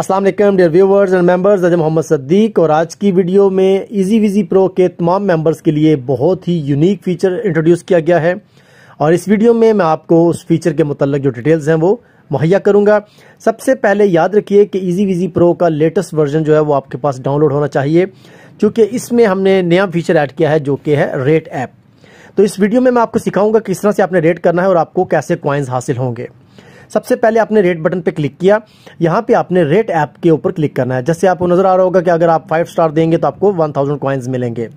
Aslam dear viewers and members Ajay Mohammad Saddiq और आज की वीडियो में ईजी विजी प्रो के तमाम मेम्बर्स के लिए बहुत ही यूनिक फीचर इंट्रोड्यूस किया गया है और इस वीडियो में मैं आपको उस फीचर के मतलब जो डिटेल्स हैं वो मुहैया करूंगा सबसे पहले याद रखिए कि ईजी विजी प्रो का लेटेस्ट वर्जन जो है वो आपके पास डाउनलोड होना चाहिए क्योंकि इसमें हमने नया फीचर ऐड किया है जो कि है रेट ऐप तो इस वीडियो में मैं आपको सिखाऊंगा किस तरह से आपने रेट करना है और आपको कैसे क्वाइंस हासिल होंगे सबसे पहले आपने रेट बटन पे क्लिक किया यहाँ पे आपने रेट ऐप के ऊपर क्लिक करना है जैसे आपको नजर आ रहा होगा कि अगर आप फाइव स्टार देंगे तो आपको वन थाउजेंड कॉइन्स मिलेंगे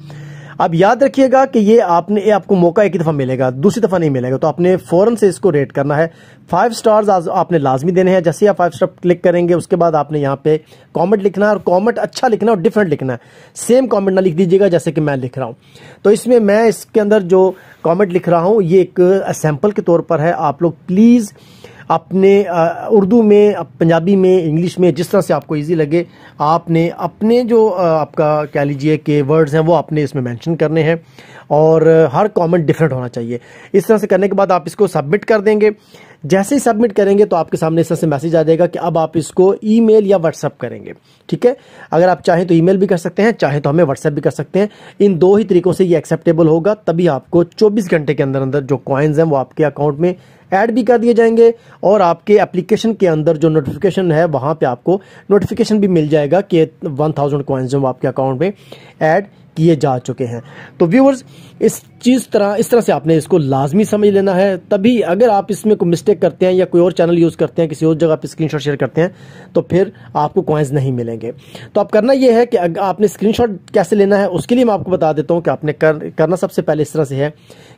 अब याद रखिएगा कि ये आपने ये आपको मौका एक ही दफ़ा मिलेगा दूसरी दफ़ा नहीं मिलेगा तो आपने फ़ौरन से इसको रेट करना है फाइव स्टार्स आज आपने लाजमी देने हैं जैसे आप फाइव स्टार क्लिक करेंगे उसके बाद आपने यहाँ पे कमेंट लिखना है और कमेंट अच्छा लिखना और डिफरेंट लिखना है सेम कमेंट ना लिख दीजिएगा जैसे कि मैं लिख रहा हूँ तो इसमें मैं इसके अंदर जो कॉमेंट लिख रहा हूँ ये एक सैम्पल के तौर पर है आप लोग प्लीज़ अपने उर्दू में पंजाबी में इंग्लिश में जिस तरह से आपको इजी लगे आपने अपने जो आपका कह लीजिए कि वर्ड्स हैं वो आपने इसमें मेंशन करने हैं और हर कमेंट डिफरेंट होना चाहिए इस तरह से करने के बाद आप इसको सबमिट कर देंगे जैसे ही सबमिट करेंगे तो आपके सामने इस तरह से मैसेज आ जाएगा कि अब आप इसको ईमेल या व्हाट्सअप करेंगे ठीक है अगर आप चाहें तो ईमेल भी कर सकते हैं चाहें तो हमें व्हाट्सअप भी कर सकते हैं इन दो ही तरीकों से ये एक्सेप्टेबल होगा तभी आपको चौबीस घंटे के अंदर अंदर जो कॉइन्स हैं वो आपके अकाउंट में ऐड भी कर दिए जाएंगे और आपके एप्लीकेशन के अंदर जो नोटिफिकेशन है वहाँ पर आपको नोटिफिकेशन भी मिल जाएगा कि वन थाउजेंड कॉइन्स जो आपके अकाउंट में ऐड किए जा चुके हैं तो व्यूअर्स इस चीज़ तरह इस तरह से आपने इसको लाजमी समझ लेना है तभी अगर आप इसमें कोई मिस्टेक करते हैं या कोई और चैनल यूज़ करते हैं किसी और जगह पर स्क्रीनशॉट शेयर करते हैं तो फिर आपको क्वाइंस नहीं मिलेंगे तो आप करना यह है कि आपने स्क्रीनशॉट कैसे लेना है उसके लिए मैं आपको बता देता हूं कि आपने कर, करना सबसे पहले इस तरह से है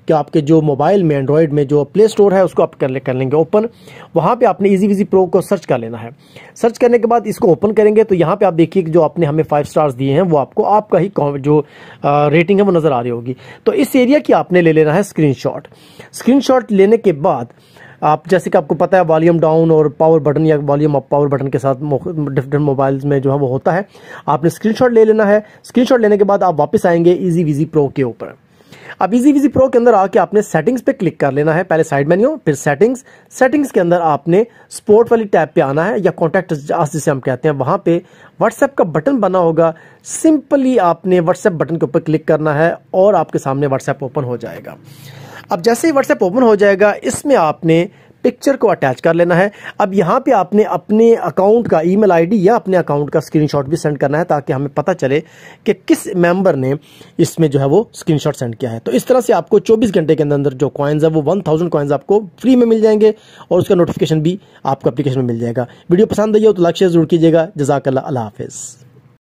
कि आपके जो मोबाइल में एंड्रॉयड में जो प्ले स्टोर है उसको आप कर, ले, कर लेंगे ओपन वहां पे आपने इजी विजी प्रो को सर्च कर लेना है सर्च करने के बाद इसको ओपन करेंगे तो यहां पे आप देखिए कि जो आपने हमें फाइव स्टार्स दिए हैं वो आपको आपका ही जो रेटिंग है वो नज़र आ रही होगी तो इस एरिया है कि आपने ले लेना है स्क्रीनशॉट स्क्रीनशॉट लेने के बाद आप जैसे कि आपको पता है वॉल्यूम डाउन और पावर बटन या वॉल्यूम अप पावर बटन के साथ डिफरेंट मोबाइल्स में जो है वो होता है आपने स्क्रीनशॉट ले लेना है स्क्रीनशॉट लेने के बाद आप वापस आएंगे इजी विजी प्रो के ऊपर अब इजी विजी प्रो के अंदर आके आपने सेटिंग्स पे क्लिक कर लेना है पहले साइड मेन्यू फिर सेटिंग्स सेटिंग्स के अंदर आपने स्पोर्ट वाली टैब पे आना है या कॉन्टैक्ट जिसे हम कहते हैं वहां पे व्हाट्सएप का बटन बना होगा सिंपली आपने व्हाट्सएप बटन के ऊपर क्लिक करना है और आपके सामने व्हाट्सएप ओपन हो जाएगा अब जैसे ही व्हाट्सएप ओपन हो जाएगा इसमें आपने पिक्चर को अटैच कर लेना है अब यहाँ पे आपने अपने अकाउंट का ईमेल आईडी या अपने अकाउंट का स्क्रीनशॉट भी सेंड करना है ताकि हमें पता चले कि किस मेंबर ने इसमें जो है वो स्क्रीनशॉट सेंड किया है तो इस तरह से आपको 24 घंटे के अंदर अंदर जो कॉइन्स है वो 1000 कॉइन्स आपको फ्री में मिल जाएंगे और उसका नोटिफिकेशन भी आपको अपलीकेशन में मिल जाएगा वीडियो पसंद आई हो तो लक्ष्य जरूर कीजिएगा जजाकल्ला हाफिज़